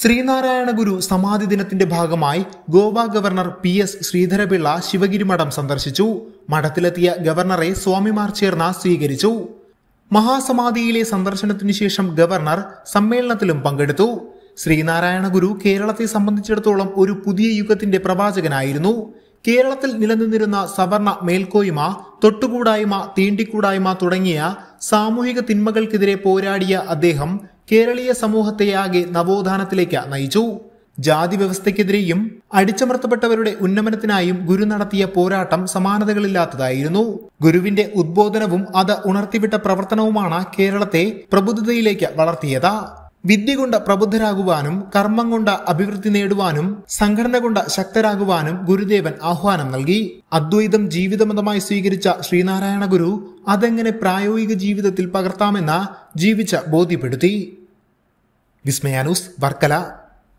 ശ്രീനാരായണ ഗുരു സമാധി ദിനത്തിന്റെ ഭാഗമായി Goa governor P S Sreedharan Pillai Sivagiri മഠം സന്ദർശിച്ചു മഠത്തിലെത്തിയ ഗവർണറെ സ്വാമിമാർ ചേർന്ന സ്വീകരിച്ചു മഹാസമാധിയിലെ സന്ദർശനത്തിനു ശേഷം ഗവർണർ സമ്മേളനത്തിലും പങ്കെടുത്തു ശ്രീനാരായണ ഗുരു കേരളത്തെ സംബന്ധിച്ചിടത്തോളം ഒരു പുതിയ യുഗത്തിന്റെ പ്രവാചകനായിരുന്നു കേരളത്തിൽ നിലനിന്നിരുന്ന സവർണ മേൽക്കോയ്മ തൊട്ടുകൂടായ്മ തീണ്ടിക്കൂടായ്മ തുടങ്ങിയ സാമൂഹിക തിന്മകൾക്കെതിരെ പോരാടിയ അദ്ദേഹം കേരളീയ സമൂഹത്തെ ആകെ നവോത്ഥാനത്തിലേക്ക് നയിച്ചു ജാതി വ്യവസ്ഥയ്ക്കെതിരെയും അടിച്ചമർത്തപ്പെട്ടവരുടെ ഉന്നമനത്തിനായും ഗുരു നടത്തിയ പോരാട്ടം സമാനതകളില്ലാത്തതായിരുന്നു ഗുരുവിന്റെ ഉദ്ബോധനവും അത് ഉണർത്തിവിട്ട പ്രവർത്തനവുമാണ് കേരളത്തെ പ്രബുദ്ധതയിലേക്ക് വളർത്തിയത് വിദ്യ കൊണ്ട് പ്രബുദ്ധരാകുവാനും കർമ്മം കൊണ്ട് അഭിവൃദ്ധി നേടുവാനും സംഘടന കൊണ്ട് ശക്തരാകുവാനും ഗുരുദേവൻ ആഹ്വാനം നൽകി അദ്വൈതം ജീവിതമതമായി സ്വീകരിച്ച ശ്രീനാരായണ ഗുരു അതെങ്ങനെ പ്രായോഗിക ജീവിതത്തിൽ പകർത്താമെന്ന് ജീവിച്ച ബോധ്യപ്പെടുത്തി വിസ്മയാനൂസ് വർക്കല